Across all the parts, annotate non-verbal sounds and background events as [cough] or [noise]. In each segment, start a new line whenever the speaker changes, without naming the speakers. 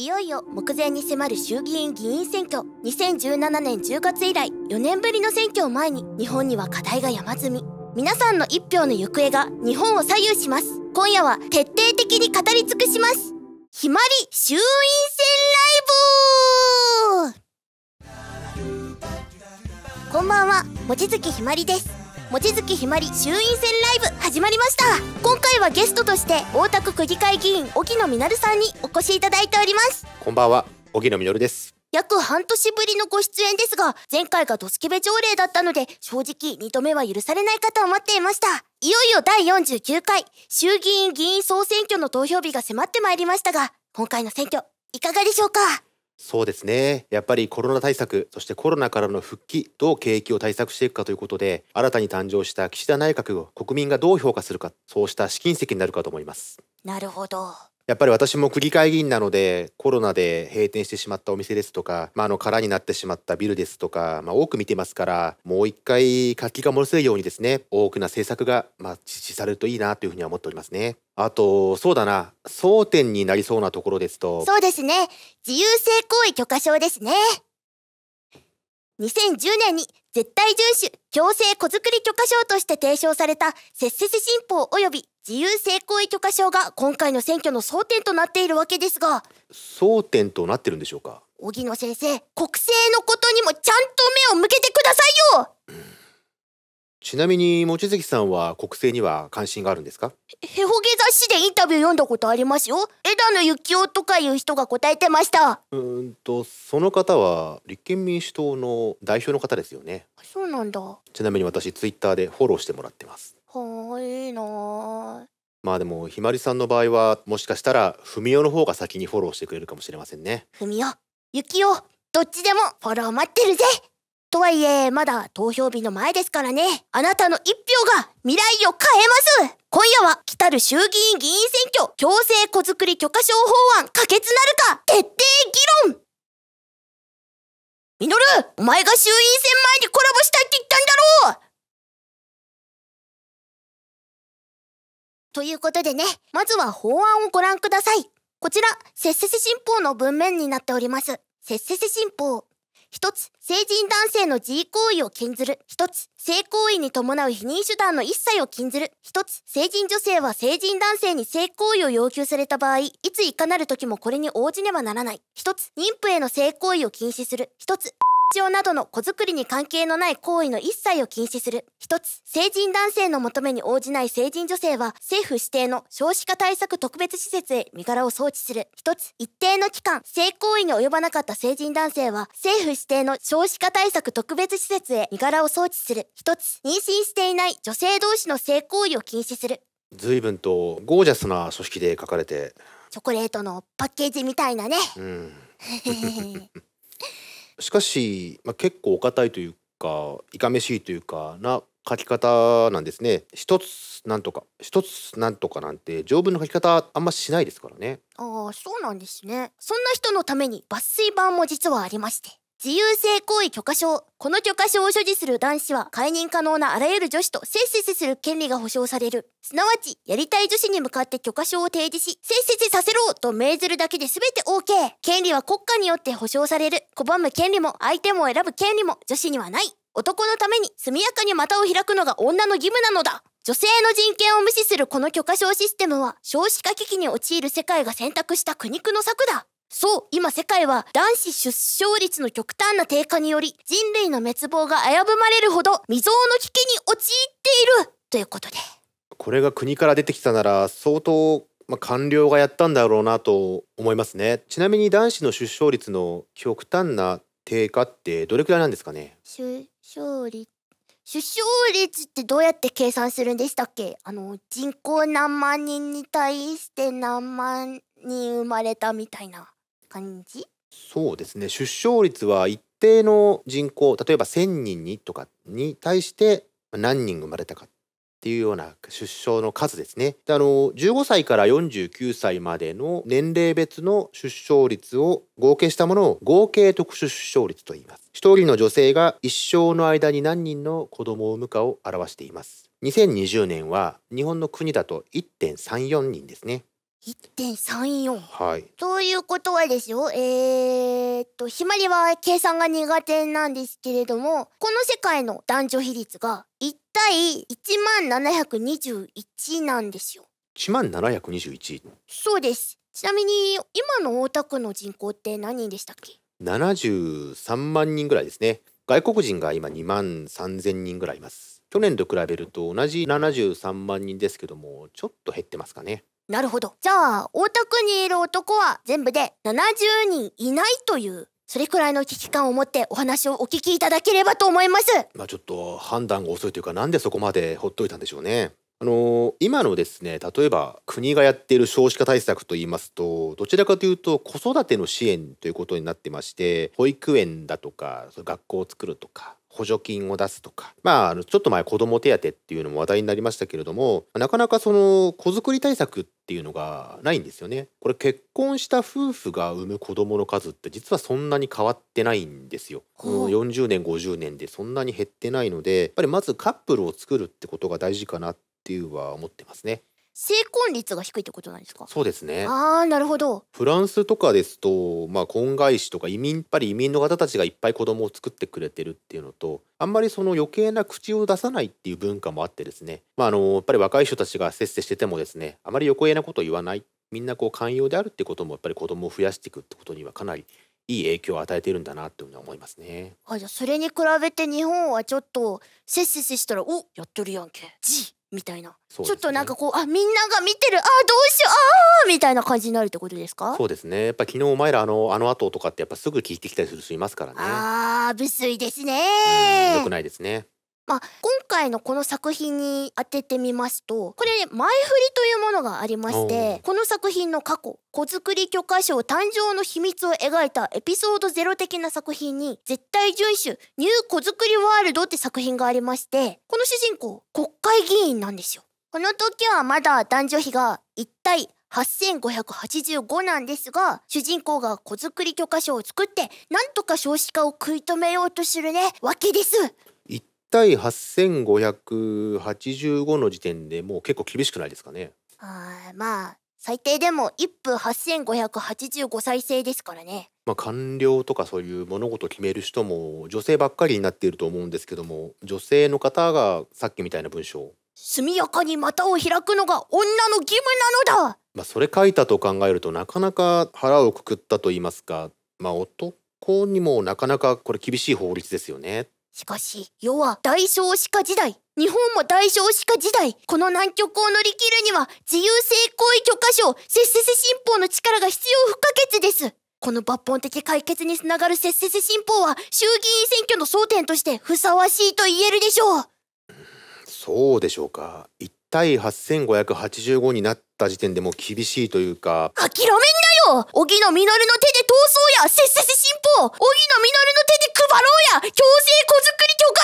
いよいよ目前に迫る衆議院議員選挙2017年10月以来4年ぶりの選挙を前に日本には課題が山積み皆さんの一票の行方が日本を左右します今夜は徹底的に語り尽くしますひまり衆院選ライブこんばんは望月ひまりです望月ひまり衆院選ライブ始まりました今回はゲストとして大田区区議会議員沖野実さんにお越しいただいておりま
すこんばんは沖野実です
約半年ぶりのご出演ですが、前回がドスケベ条例だったので、正直2度目は許されないかと思っていました。いよいよ第49回衆議院議員総選挙の投票日が迫ってまいりましたが、今回の選挙、いかがでしょうか
そうですね。やっぱりコロナ対策、そしてコロナからの復帰、どう景気を対策していくかということで、新たに誕生した岸田内閣を国民がどう評価するか、そうした試金石になるかと思います。
なるほど。
やっぱり私も区議会議員なのでコロナで閉店してしまったお店ですとか、まあ、あの空になってしまったビルですとか、まあ、多く見てますからもう一回活気が戻せるようにですね多くな政策がまあ実施されるといいなというふうには思っておりますね。あとそうだな争点になりそうなところですとそ
うですね自由性行為許可証ですね2010年に絶対遵守強制子作り許可証として提唱された節っ新法及び自由性行為許可証が今回の選挙の争点となっているわけですが
争点となってるんでしょうか
荻野先生国政のことにもちゃんと目を向けてくださいよ
ちなみに望月さんは国政には関心があるんですか
へほげ雑誌でインタビュー読んだことありますよ枝野幸男とかいう人が答えてました
うんとその方は立憲民主党の代表の方ですよね
そうなんだ
ちなみに私ツイッターでフォローしてもらってます
はいいな
まあでもひまりさんの場合はもしかしたら文雄の方が先にフォローしてくれるかもしれませんね
文雄幸男どっちでもフォロー待ってるぜとはいえ、まだ投票日の前ですからね。あなたの一票が未来を変えます今夜は、来たる衆議院議員選挙、強制小作り許可証法案可決なるか、徹底議論みのる、お前が衆院選前に
コラボしたいって言ったんだろう
ということでね、まずは法案をご覧ください。こちら、せっせせ新法の文面になっております。せっせせ新法一つ、成人男性の自慰行為を禁ずる。一つ、性行為に伴う避妊手段の一切を禁ずる。一つ、成人女性は成人男性に性行為を要求された場合、いついかなる時もこれに応じねばならない。一つ、妊婦への性行為を禁止する。一つ、張などの子作りに関係のない行為の一切を禁止する。一つ、成人男性の求めに応じない成人女性は政府指定の少子化対策特別施設へ身柄を送致する。一つ、一定の期間、性行為に及ばなかった成人男性は政府指定の少子化対策特別施設へ身柄を送致する。一つ、妊娠していない女性同士の性行為を禁止する。
随分とゴージャスな組織で書かれて
チョコレートのパッケージみたいなね。うん [laughs]
しかし、まあ、結構お堅いというかいかめしいというかな書き方なんですね一つなんとか一つなんとかなんて条文の書き方あんましないですからね
ああそうなんですねそんな人のために抜粋版も実はありまして自由性行為許可証。この許可証を所持する男子は、解任可能なあらゆる女子と接っする権利が保障される。すなわち、やりたい女子に向かって許可証を提示し、接しせさせろと命ずるだけで全て OK。権利は国家によって保障される。拒む権利も、相手も選ぶ権利も、女子にはない。男のために速やかに股を開くのが女の義務なのだ。女性の人権を無視するこの許可証システムは少子化危機に陥る世界が選択した苦肉の策だ。そう、今世界は男子出生率の極端な低下により人類の滅亡が危ぶまれるほど未曾有の危機に陥っているということで。
これが国から出てきたなら相当、ま官僚がやったんだろうなと思いますね。ちなみに男子の出生率の極端な低下ってどれくらいなんですかね
出生率出生率ってどうやって計算するんでしたっけあの人口何万人に対して何万人生まれたみたいな。感じ
そうですね出生率は一定の人口例えば1,000人にとかに対して何人生まれたかっていうような出生の数ですね。であの15歳から49歳までの年齢別の出生率を合計したものを合計特殊出生率と言います。一人の女性が一生の間に何人の子供を産むかを表しています。2020年は日本の国だと1.34人ですね。
1.34、はい、ということはですよえー、っとひまりは計算が苦手なんですけれどもこの世界の男女比率が1対1721なん
ですよ。1721
そうですちなみに今の大田区の人口って何人でしたっけ
73万人ぐらいですね外国人が今2万3000人ぐらいいます去年と比べると同じ73万人ですけどもちょっと減ってますかね
なるほど。じゃあ、大田区にいる男は全部で70人いないという、それくらいの危機感を持ってお話をお聞きいただければと思います。
まあちょっと判断が遅いというか、なんでそこまでほっといたんでしょうね。あのー、今のですね例えば国がやっている少子化対策といいますとどちらかというと子育ての支援ということになってまして保育園だとか学校を作るとか補助金を出すとか、まあ、ちょっと前子ども手当っていうのも話題になりましたけれどもなかなかその子作り対策っていうのがないんですよね。これ結婚した夫婦が産む子どもの数って実はそんなに変わってないんですよ。この40年50年でそんなに減ってないのでやっぱりまずカップルを作るってことが大事かなっていうは思ってますね。
成婚率が低いってことなんですかそうですねああなるほど
フランスとかですとまあ婚外子とか移民やっぱり移民の方たちがいっぱい子供を作ってくれてるっていうのとあんまりその余計な口を出さないっていう文化もあってですねまああのやっぱり若い人たちがせっせしててもですねあまり横柄なことを言わないみんなこう寛容であるってこともやっぱり子供を増やしていくってことにはかなりいい影響を与えているんだなっていうふうに思いますね
あじゃそれに比べて日本はちょっとせっせせしたらおやってるやんけじみたいな、ね、ちょっとなんかこうあみんなが見てるあどうしようあみたいな感じになるってことですかそ
うですねやっぱ昨日お前らあのあの後とかってやっぱすぐ聞いてきたりする人いますからね
ああ不粋ですね良くないですねまあ、今回のこの作品に当ててみますとこれ、前振りというものがありましてこの作品の過去子作り許可証誕生の秘密を描いたエピソードゼロ的な作品に絶対遵守ニュー子作りワールドって作品がありましてこの主人公国会議員なんですよ。この時はまだ男女比が1対8585なんですが主人公が子作り許可書を作ってなんとか少子化を食い止めようとするねわけです
対8585の時点でもう結構厳しくないですかね
あまあ最低でも1分8585再生ですからね。
まあ、官僚とかそういう物事を決める人も女性ばっかりになっていると思うんですけども女性の方がさっきみたいな文章
速やかに股を開くのが女の義務なのだ
まあそれ書いたと考えるとなかなか腹をくくったと言いますかまあ男にもなかなかこれ厳しい法律ですよねし
かし、世は大少子化時代。日本も大少子化時代。この難局を乗り切るには、自由性行為許可証、せっせせ新法の力が必要不可欠です。この抜本的解決につながるせっせせ新法は、衆議院選挙の争点としてふさわしいと言えるでしょう。
そうでしょうか。1対8585になった時点でも厳しいというか。諦
めんよ荻野実の手で逃走やせっせせ進歩荻野実の手で配ろうや強制子作り許可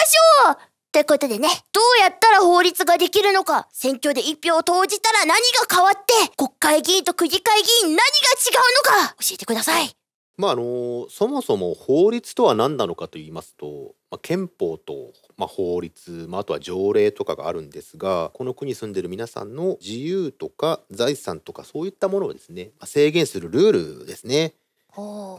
証ってことでね、どうやったら法律ができるのか、選挙で一票を投じたら何が変わって、国会議員と区議会議員何が違うのか、教えてください。
まああのそもそも法律とは何なのかと言いますと、まあ、憲法とまあ、法律、まあ、あとは条例とかがあるんですがこの国に住んでる皆さんの自由とか財産とかそういったものをですね、まあ、制限するルールですね。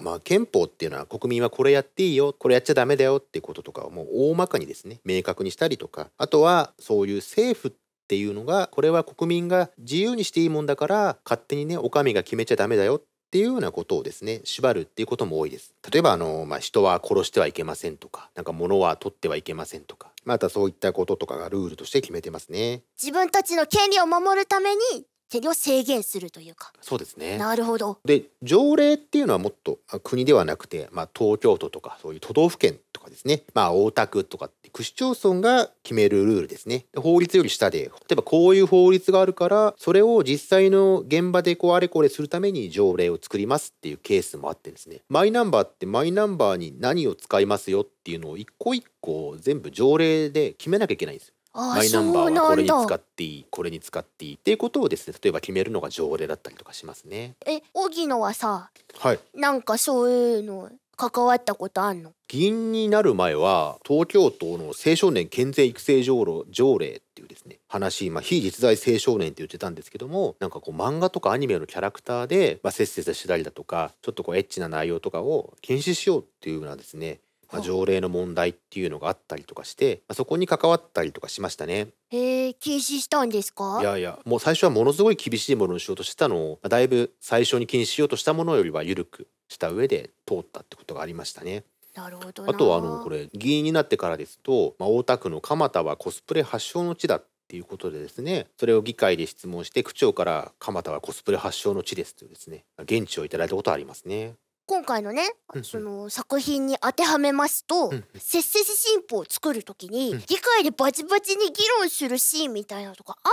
まあ、憲法っていうのは国民はこれやっていいよこれやっちゃダメだよっていうこととかをもう大まかにですね明確にしたりとかあとはそういう政府っていうのがこれは国民が自由にしていいもんだから勝手にねお上が決めちゃダメだよってっていうようなことをですね縛るっていうことも多いです例えばあの、まあ、人は殺してはいけませんとかなんか物は取ってはいけませんとかまたそういったこととかがルールとして決めてますね
自分たちの権利を守るために手を制限するというかそうですねなるほど
で条例っていうのはもっと国ではなくて、まあ、東京都とかそういう都道府県とかですね、まあ、大田区とかって区市町村が決めるルールですね法律より下で例えばこういう法律があるからそれを実際の現場でこうあれこれするために条例を作りますっていうケースもあってですねマイナンバーってマイナンバーに何を使いますよっていうのを一個一個全部条例で決めなきゃいけないんですマイナンバーはこれに使っていいこれに使っていいっていうことをですね例えば決めるのが条例だったりとかしますね
え荻野はさ、はい、なんかそういうの関わったことあんの
議員になる前は東京都の青少年健全育成条例条例っていうですね話、まあ、非実在青少年って言ってたんですけどもなんかこう漫画とかアニメのキャラクターで、まあ、せっせとしたりだとかちょっとこうエッチな内容とかを禁止しようっていうようなですねまあ、条例の問題っていうのがあったりとかして、まあ、そこに関わったりとかしましたね。
ええ禁止したんですかいやい
やもう最初はものすごい厳しいものにしようとしてたのを、まあ、だいぶ最初に禁止しようとしたものよりは緩くした上で通ったってことがありましたね。なるほどあとはあのこれ議員になってからですと、まあ、大田区の蒲田はコスプレ発祥の地だっていうことでですねそれを議会で質問して区長から蒲田はコスプレ発祥の地ですというですね現地をいただいたことありますね。今回のね、うんうん、そ
の作品に当てはめますと、うんうん、せっせせ新法を作る時に、うん、議会でバチバチに議論するシーンみたいなとかあん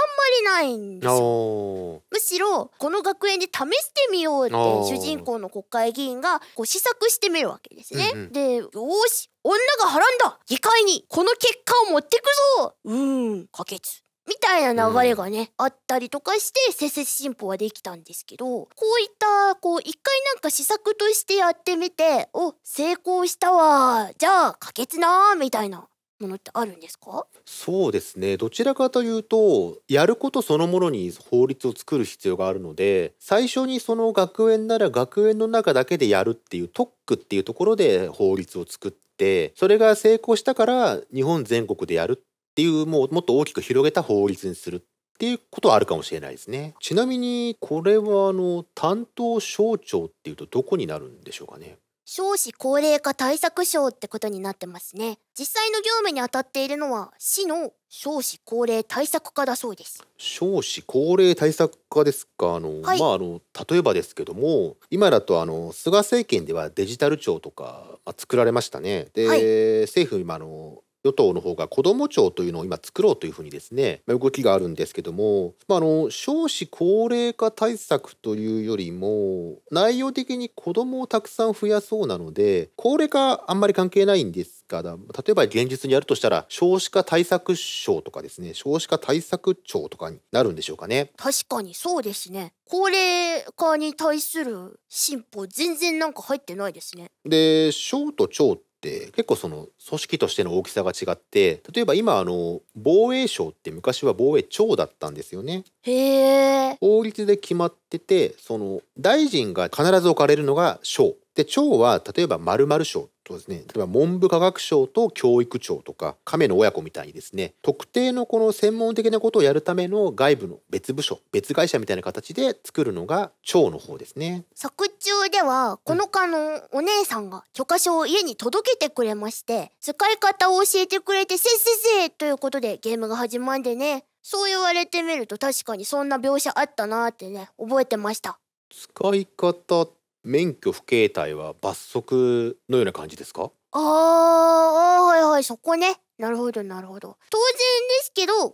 まりないんです
よ
むしろこの学園で試してみようって主人公の国会議員がこう試作してみるわけですね、うんうん、でよし女がはんだ議会にこの結果を持ってくぞうん可決みたいな流れがね、うん、あったりとかしてせせ進歩はできたんですけどこういったこう一回なんか試作としてやってみてお成功したわじゃあ可決なみたいなもの
ってあるんですかそうですねどちらかというとやることそのものに法律を作る必要があるので最初にその学園なら学園の中だけでやるっていう特区っていうところで法律を作ってそれが成功したから日本全国でやるっていうもうもっと大きく広げた法律にするっていうことはあるかもしれないですね。ちなみにこれはあの担当省庁っていうとどこになるんでしょうかね。
少子高齢化対策省ってことになってますね実際の業務に当たっているのは市の少子高齢対策課だそうです
少子高齢対策課ですかあの、はい、まああの例えばですけども今だとあの菅政権ではデジタル庁とか、まあ、作られましたねで、はい、政府今あの与党の方が子ども庁というのを今作ろうというふうにですね、動きがあるんですけども、まあ、あの少子高齢化対策というよりも内容的に子どもをたくさん増やそうなので高齢化あんまり関係ないんですが例えば現実にやるとしたら少子化対策省とかですね少子化対策庁とかになるんでしょうかね。確
かにそうですね高齢化に対する進歩全然なんか入ってないですね。
で省と庁って結構その組織としての大きさが違って例えば今あの防衛省って昔は防衛庁だったんですよね。へー法律で決まっててその大臣が必ず置かれるのが省で、庁は例えば〇〇省っとですね、例えば文部科学省と教育庁とか、亀の親子みたいにですね、特定のこの専門的なことをやるための外部の別部署、別会社みたいな形で作るのが庁の方ですね。
作中では、この間のお姉さんが許可書を家に届けてくれまして、使い方を教えてくれて、せっせっせということでゲームが始まんでね、そう言われてみると確かにそんな描写あったなーってね、覚えてました。
使い方って免許不携帯は罰則のような感じですか
ああはいはいそこねなるほどなるほど当然ですけど女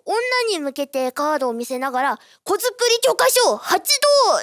に向けてカードを見せながら「子作り許可書発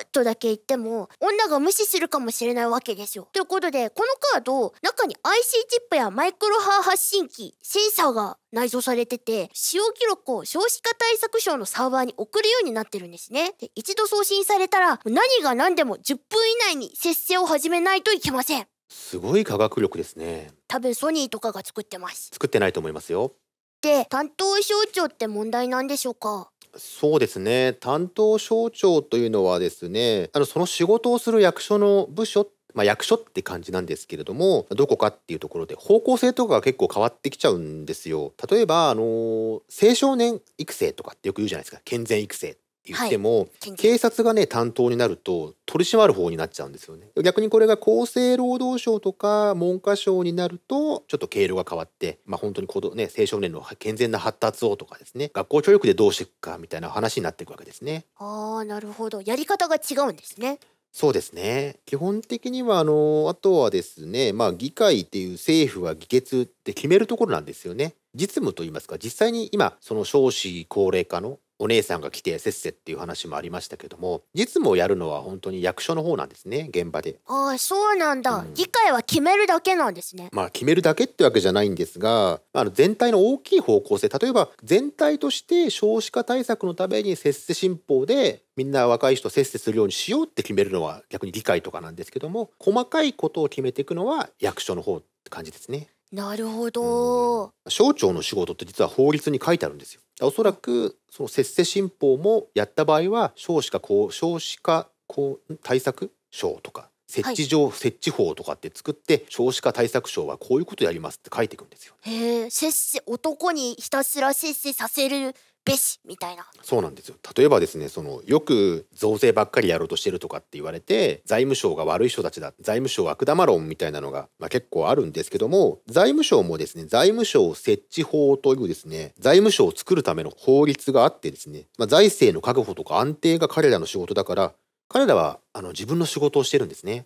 動!」とだけ言っても女が無視するかもしれないわけですよ。ということでこのカード中に IC チップやマイクロ波発信機センサーが内蔵されてて使用記録を少子化対策省のサーバーに送るようになってるんですね。で一度送信されたら何が何でも10分以内に節制を始めないといけません。
すごい科学力ですね
多分ソニーとかが作ってます
作ってないと思いますよ
で担当省庁って問題なんでしょうか
そうですね担当省庁というのはですねあのその仕事をする役所の部署まあ、役所って感じなんですけれどもどこかっていうところで方向性とかが結構変わってきちゃうんですよ。例えばあの青少年育成とかってよく言うじゃないですか健全育成言っても、はい、警察がね担当になると取り締まる方になっちゃうんですよね逆にこれが厚生労働省とか文科省になるとちょっと経路が変わってまあ本当に子ど、ね、青少年の健全な発達をとかですね学校教育でどうしていくかみたいな話になっていくわけですね
ああなるほどやり方が違うんですね
そうですね基本的にはあのあとはですね、まあ、議会っていう政府は議決って決めるところなんですよね。実務と言いますか実際に今その少子高齢化のお姉さんが来てせっせっていう話もありましたけども実務をやるのは本当に役所の方なんですね現場で
ああそうなんだ、うん、議会は決めるだけなんですね
まあ決めるだけってわけじゃないんですがあの全体の大きい方向性例えば全体として少子化対策のために節制新法でみんな若い人節制するようにしようって決めるのは逆に議会とかなんですけども細かいことを決めていくのは役所の方って感じですね
なるほど、
省庁の仕事って実は法律に書いてあるんですよおそらくその節制新法もやった場合は少子化こう少子化こう対策省とか設置上、はい、設置法とかって作って少子化対策省はこういうことやりますって書いていくんです
よ。へえ、節制男にひたすら節制させるべしみたいな
そうなんですよ例えばですねそのよく増税ばっかりやろうとしてるとかって言われて財務省が悪い人たちだ財務省悪玉論みたいなのが、まあ、結構あるんですけども財務省もですね財務省設置法というですね財務省を作るための法律があってですね、まあ、財政の確保とか安定が彼らの仕事だから彼らはあの自分の仕事をしてるんですね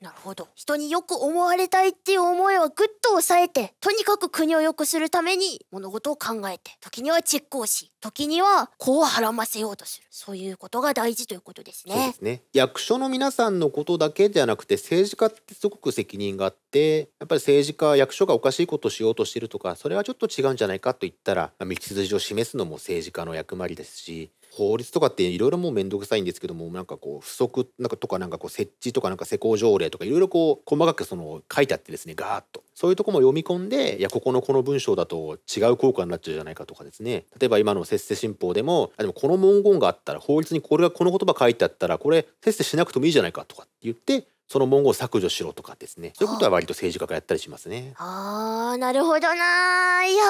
なるほど人によく思われたいっていう思いはぐっと抑えてとにかく国を良くするために物事を考えて時には実行し時にはこうはらませようとするそういうことが大事ということですね。そうです
ね役所の皆さんのことだけじゃなくて政治家ってすごく責任があってやっぱり政治家役所がおかしいことをしようとしてるとかそれはちょっと違うんじゃないかと言ったら道筋を示すのも政治家の役割ですし法律とかっていろいろもう面倒くさいんですけどもなんかこう不足なんかとかなんかこう設置とかなんか施工条例とかいろいろこう細かくその書いてあってですねガーッとそういうとこも読み込んでいやここのこの文章だと違う効果になっちゃうじゃないかとかですね例えば今の節制新法でもあでもこの文言があったら法律にこれがこの言葉書いてあったらこれ節制しなくてもいいじゃないかとかって言ってその文言を削除しろとかですねそういうことは割と政治家がやったりしますね
あーなるほどないや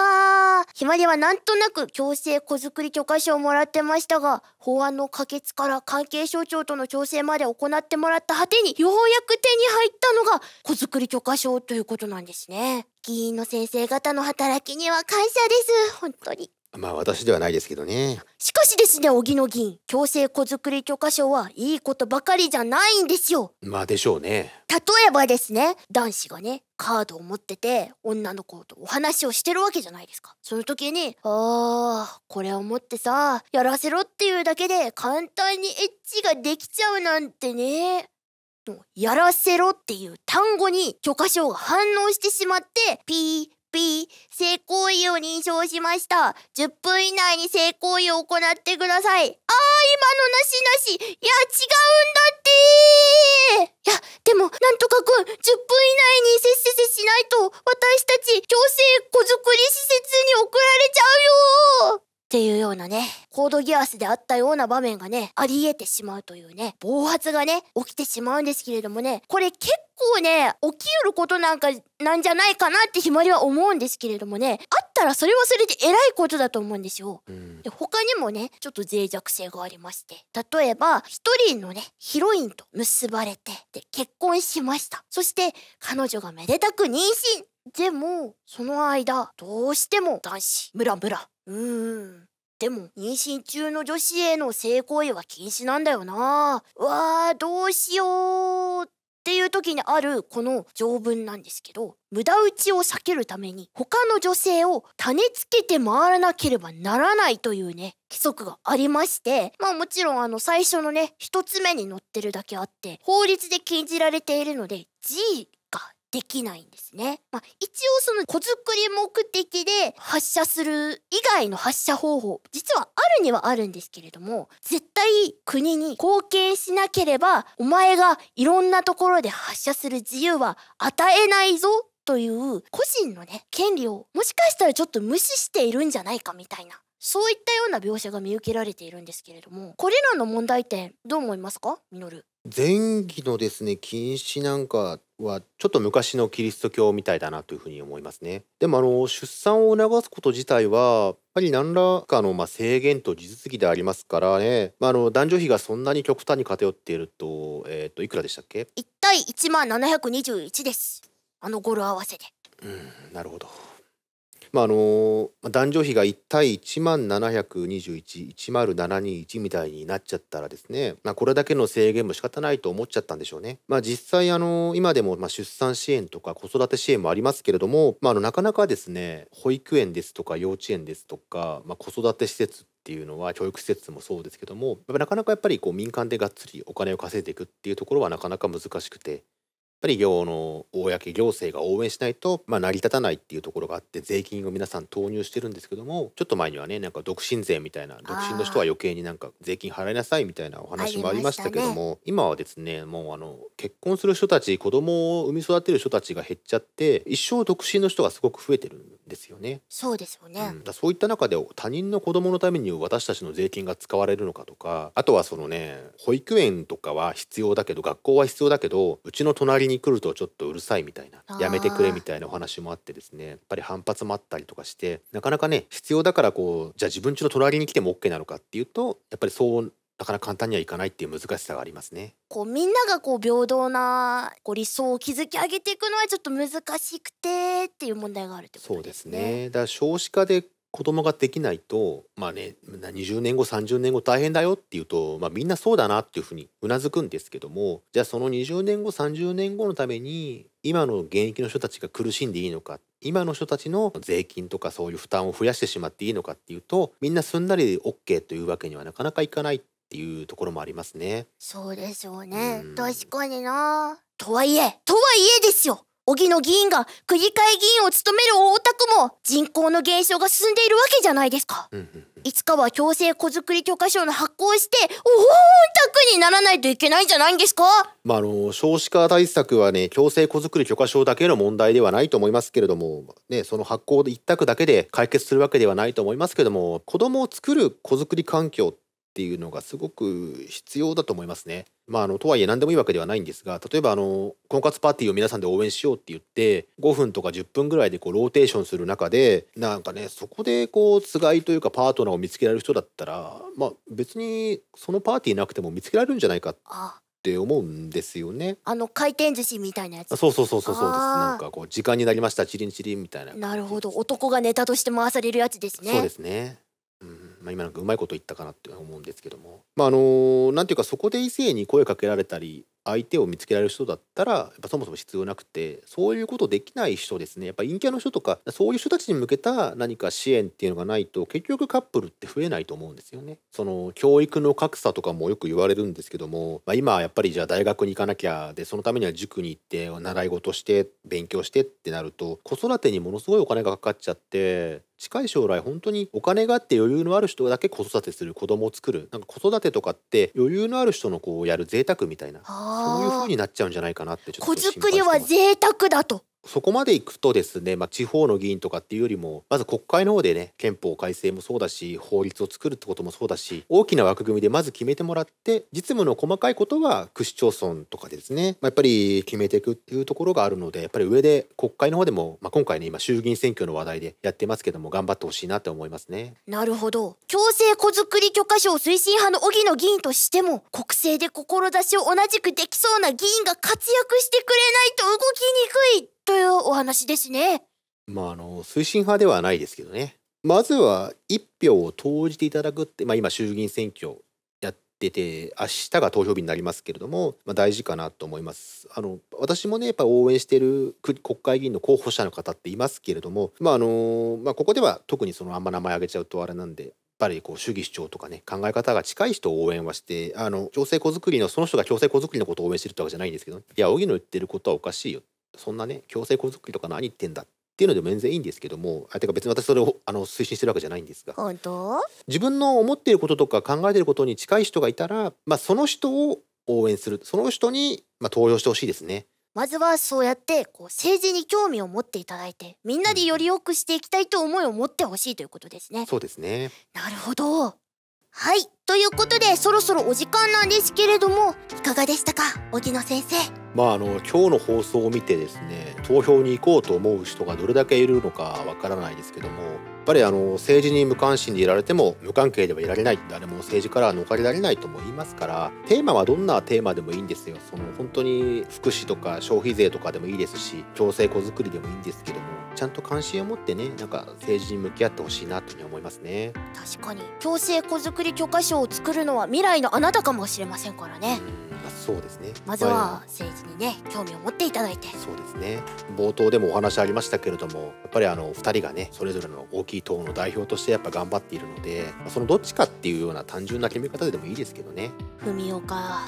ひまりはなんとなく強制子作り許可証をもらってましたが法案の可決から関係省庁との調整まで行ってもらった果てにようやく手に入ったのが子作り許可証ということなんですね議員の先生方の働きには感謝です本当に
まあ私ではないですけどね。
しかしですね、小木の議員。強制子作り許可証はいいことばかりじゃないんですよ。
まあでしょうね。
例えばですね、男子がね、カードを持ってて、女の子とお話をしてるわけじゃないですか。その時に、ああ、これを持ってさ、やらせろっていうだけで簡単にエッチができちゃうなんてね。やらせろっていう単語に許可証が反応してしまって、ピー、P 性行為を認証しました10分以内に性行為を行ってくださいあー今のなしなしいや違うんだっていやでもなんとかくん10分以内にせっせせしないと私たち強制子作り施設に送られちゃうよっていうようなね、コードギアスであったような場面がね、あり得てしまうというね、暴発がね、起きてしまうんですけれどもね、これ結構ね、起きうることなんか、なんじゃないかなってひまりは思うんですけれどもね、あったらそれはそれで偉いことだと思うんですよ。うん、で他にもね、ちょっと脆弱性がありまして、例えば、一人のね、ヒロインと結ばれて、で、結婚しました。そして、彼女がめでたく妊娠でも、その間、どうしても男子、ムラムラうーんでも妊娠中の女子への性行為は禁止なんだよなうわーどうしようっていう時にあるこの条文なんですけど無駄打ちを避けるために他の女性を種付けて回らなければならないというね規則がありましてまあもちろんあの最初のね1つ目に載ってるだけあって法律で禁じられているので G できないんですね。まあ、一応その子作り目的で発射する以外の発射方法、実はあるにはあるんですけれども、絶対国に貢献しなければ、お前がいろんなところで発射する自由は与えないぞという個人のね、権利をもしかしたらちょっと無視しているんじゃないかみたいなそういったような描写が見受けられているんですけれどもこれらの問題点どう思いますかミノル
前期のですね禁止なんかはちょっと昔のキリスト教みたいだなというふうに思いますねでもあの出産を促すこと自体はやっぱり何らかのまあ制限と事実技でありますからね、まあ、あの男女比がそんなに極端に偏っていると,、えー、といくらでしたっけ1
対1万721ですあの語呂合わせで
うんなるほどまああの男女比が1対1万72110721みたいになっちゃったらですね、まあ、これだけの制限も仕方ないと思っちゃったんでしょうね。まあ、実際あの今でもま出産支援とか子育て支援もありますけれども、まあ、あのなかなかですね保育園ですとか幼稚園ですとか、ま子育て施設っていうのは教育施設もそうですけどもなかなかやっぱりこう民間でがっつりお金を稼いでいくっていうところはなかなか難しくてぱり行の公行政が応援しないと、まあ、成り立たないっていうところがあって税金を皆さん投入してるんですけどもちょっと前にはねなんか独身税みたいな独身の人は余計になんか税金払いなさいみたいなお話もありましたけども、ね、今はですねもうあの結婚する人たち子供を産み育てる人たちが減っちゃって一生独身の人がすごく増えてるんですよね。
そうですよね、
うん、だそういった中で他人の子供のために私たちの税金が使われるのかとかあとはそのね保育園とかは必要だけど学校は必要だけどうちの隣に来るとちょっとうるさいみたいなやめてくれみたいなお話もあってですねやっぱり反発もあったりとかしてなかなかね必要だからこうじゃあ自分ちの隣に来ても OK なのかっていうとやっぱりそうなかなか簡単にはいかないっていう難しさがありますね。
こうみんながこう平等なこう理想を築き上げていくのはちょっと難しくてっていう問題があるっ
てことですね。そうですね。だ少子化で子供ができないとまあね20年後30年後大変だよっていうと、まあ、みんなそうだなっていうふうにうなずくんですけどもじゃあその20年後30年後のために今の現役の人たちが苦しんでいいのか今の人たちの税金とかそういう負担を増やしてしまっていいのかっていうとみんなすんなり OK というわけにはなかなかいかないっていうところもありますね。そう
でしょうね。う確かにな。とはいえ、とはいえですよ。荻野議員が区議会議員を務める大田区も人口の減少が進んでいるわけじゃないですか。いつかは強制子作り許可証の発行して大田区にならないといけないんじゃないんですか
まあ、あの少子化対策はね強制子作り許可証だけの問題ではないと思いますけれども、ね、その発行一択だけで解決するわけではないと思いますけども子供を作る子作り環境っていうのがすごく必要だと思いますね。まあ、あのとはいえ何でもいいわけではないんですが例えばあの婚活パーティーを皆さんで応援しようって言って5分とか10分ぐらいでこうローテーションする中でなんかねそこでこうつがいというかパートナーを見つけられる人だったら、まあ、別にそのパーティーなくても見つけられるんじゃないかって思うんですよね。
あの回転寿司みたいなやつ。そうそうそうそうそうです。なんか
こう時間になりましたチリンチリンみたいな。
なるほど。男がネタとして回されるや
つですね。そうですね。うん。まあ、今なんかうまいこと言ったかなって思うんですけども、まあ、あのなんていうかそこで異性に声かけられたり相手を見つけられる人だったらやっぱそもそも必要なくてそういうことできない人ですねやっぱ陰キャの人とかそういう人たちに向けた何か支援っていうのがないと結局カップルって増えないと思うんですよね。その教育の格差とかもよく言われるんですけども、まあ、今やっぱりじゃあ大学に行かなきゃでそのためには塾に行って習い事して勉強してってなると子育てにものすごいお金がかかっちゃって近い将来本当にお金があって余裕のある人だけ子育てする子供を作るなんか子育てとかって余裕のある人のこうやる贅沢みたいな
そういうふうに
なっちゃうんじゃないかなってちょっと子作りは贅沢だとそこまでいくとですね、まあ、地方の議員とかっていうよりも、まず国会の方でね、憲法改正もそうだし、法律を作るってこともそうだし、大きな枠組みでまず決めてもらって、実務の細かいことは区市町村とかでですね、まあ、やっぱり決めていくっていうところがあるので、やっぱり上で国会の方でも、まあ、今回ね、今衆議院選挙の話題でやってますけども、頑張ってほしいなって思いますね。
なるほど。強制子づくり許可証推進派の荻野議員としても、国政で志を同じくできそうな議員が活躍してくれないと動きにくい。というお話ですね
まああの推進派ではないですけどねまずは1票を投じていただくって、まあ、今衆議院選挙やってて明日が投票日になりますけれども、まあ、大事かなと思いますあの私もねやっぱ応援してる国会議員の候補者の方っていますけれども、まああのまあ、ここでは特にそのあんま名前挙げちゃうとあれなんでやっぱりこう主義主張とかね考え方が近い人を応援はしてあの強制子作りのその人が強制子作りのことを応援してるってわけじゃないんですけど、ね、いや荻野言ってることはおかしいよそんなね強制拘束期とか何言ってんだっていうので全然いいんですけどもあてか別に私それをあの推進してるわけじゃないんですが本当自分の思っていることとか考えていることに近い人がいたら、まあ、その人を応援するその人に、まあ、登用してほしいですね。
まずはそうやってこう政治に興味を持っていただいてみんなでより良くしていきたいと思いを持ってほしいということです
ね。そうですね
なるほどはいということでそろそろお時間なんですけれどもいかがでしたか荻野先生。
まああの今日の放送を見てですね投票に行こうと思う人がどれだけいるのかわからないですけどもやっぱりあの政治に無関心でいられても無関係ではいられない誰も政治から逃れられないとも言いますからテーマはどんなテーマでもいいんですよその本当に福祉とか消費税とかでもいいですし共生子作りでもいいんですけどもちゃんと関心を持ってねなんか政治に向き合ってほしいなというふうに思いますね
確かに共生子作り許可証を作るのは未来のあなたかもしれませんからね、う
んそうですねまずは政
治にね興味を持っていただいて
そうですね冒頭でもお話ありましたけれどもやっぱりあの2人がねそれぞれの大きい党の代表としてやっぱ頑張っているのでそのどっちかっていうような単純な決め方でもいいですけどね
文か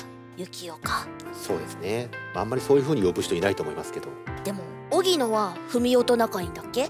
幸か
そうですね、まあ、あんまりそういうふうに呼ぶ人いないと思いますけど
でも荻野は文夫と仲いいんだっけ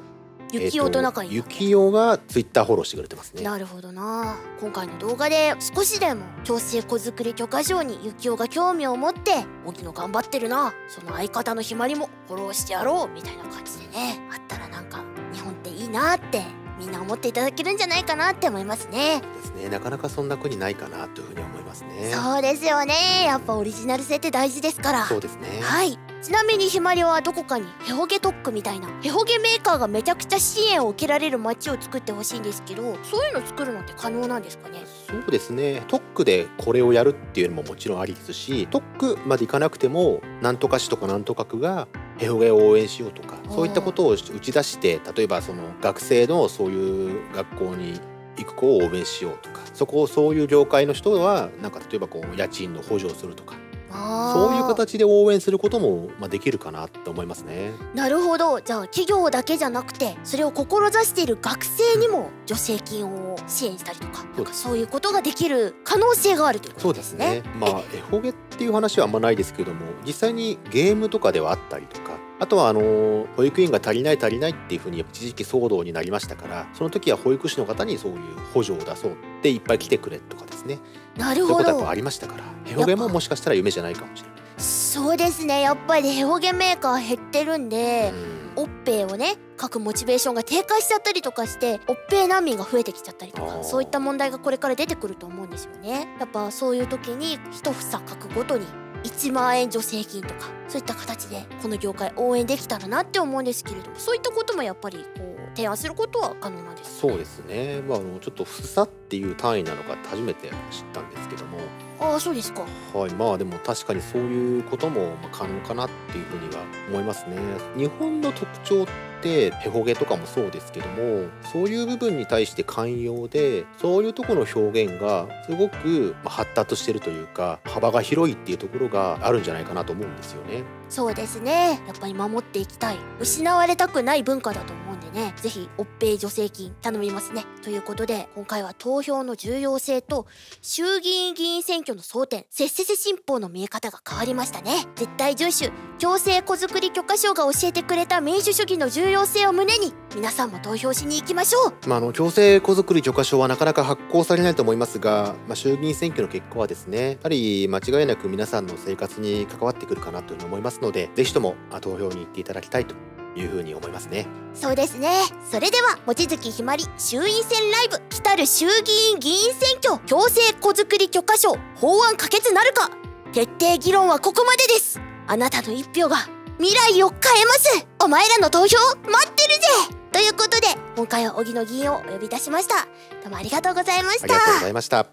雪男仲いい、ね、
雪男がツイッターフォローしてくれてます
ねなるほどな今回の動画で少しでも強制子作り許可証に雪男が興味を持って荻野頑張ってるなその相方のひまりもフォローしてやろうみたいな感じでねあったらなんか日本っていいなってみんな思っていただけるんじゃないかなって思いますねで
すねなかなかそんな国ないかなというふうに思いますねそ
うですよねやっぱオリジナル性って大事ですからそうですねはいちなみにひまりはどこかにヘホゲトックみたいなヘホゲメーカーがめちゃくちゃ支援を受けられる街を作ってほしいんですけどそういうの作るのって可能なんですかね
そうですねックでこれをやるっていうのももちろんありですしトックまで行かなくてもなんとか市とかなんとか区がヘホゲを応援しようとかそういったことを打ち出して例えばその学生のそういう学校に行く子を応援しようとかそこをそういう業界の人はなんか例えばこう家賃の補助をするとかそういう形で応援することも、まあ、できるかなと思いますね
なるほどじゃあ企業だけじゃなくてそれを志している学生にも助成金を支援したりとかなんかそういうことができる可能性があるということですね。そうです
ねまあ、エホゲっていう話はあんまないですけども実際にゲームとかではあったりとかあとはあの保育園が足りない足りないっていうふうに一時期騒動になりましたからその時は保育士の方にそういう補助を出そうっていっぱい来てくれとかですねなるほどそういうことありましたからヘホゲももしかしたら夢じゃないかもしれない
そうですねやっぱりヘホゲメーカー減ってるんで、うん、オッペイをね書くモチベーションが低下しちゃったりとかしてオッペイ難民が増えてきちゃったりとかそういった問題がこれから出てくると思うんですよねやっぱそういう時に一房書くごとに1万円助成金とかそういった形でこの業界応援できたらなって思うんですけれどもそういったこともやっぱりこう提案することは可能なん
です、そうですね、まあ、あのちょっとふさっていう単位なのか初めて知ったんですけども
ああそうですか
はいまあでも確かにそういうことも可能かなっていうふうには思いますね日本の特徴ってペホゲとかもそうですけどもそういう部分に対して寛容でそういうとこの表現がすごく発達してるというか幅が広いっていうところがあるんじゃないかなと思うんですよね
そうですねやっぱり守っていきたい失われたくない文化だとね、ぜひ、おっぺい助成金頼みますね。ということで、今回は投票の重要性と、衆議院議員選挙の争点、せっせせ新法の見え方が変わりましたね。絶対遵守、強制子作り許可証が教えてくれた民主主義の重要性を胸に、皆さんも投票しに行きましょ
う。まあ、あの、強制子作り許可証はなかなか発行されないと思いますが、まあ、衆議院選挙の結果はですね、やはり間違いなく皆さんの生活に関わってくるかなというふうに思いますので、ぜひとも、投票に行っていただきたいというふうに思いますね
そうですねそれでは望月ひまり衆院選ライブ来たる衆議院議員選挙強制子作り許可証法案可決なるか徹底議論はここまでですあなたの一票が未来を変えますお前らの投票待ってるぜということで今回は荻野議員をお呼び出しましたどうもありがとうございましたありがとうございました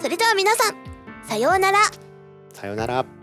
それでは皆さんさようなら
さようなら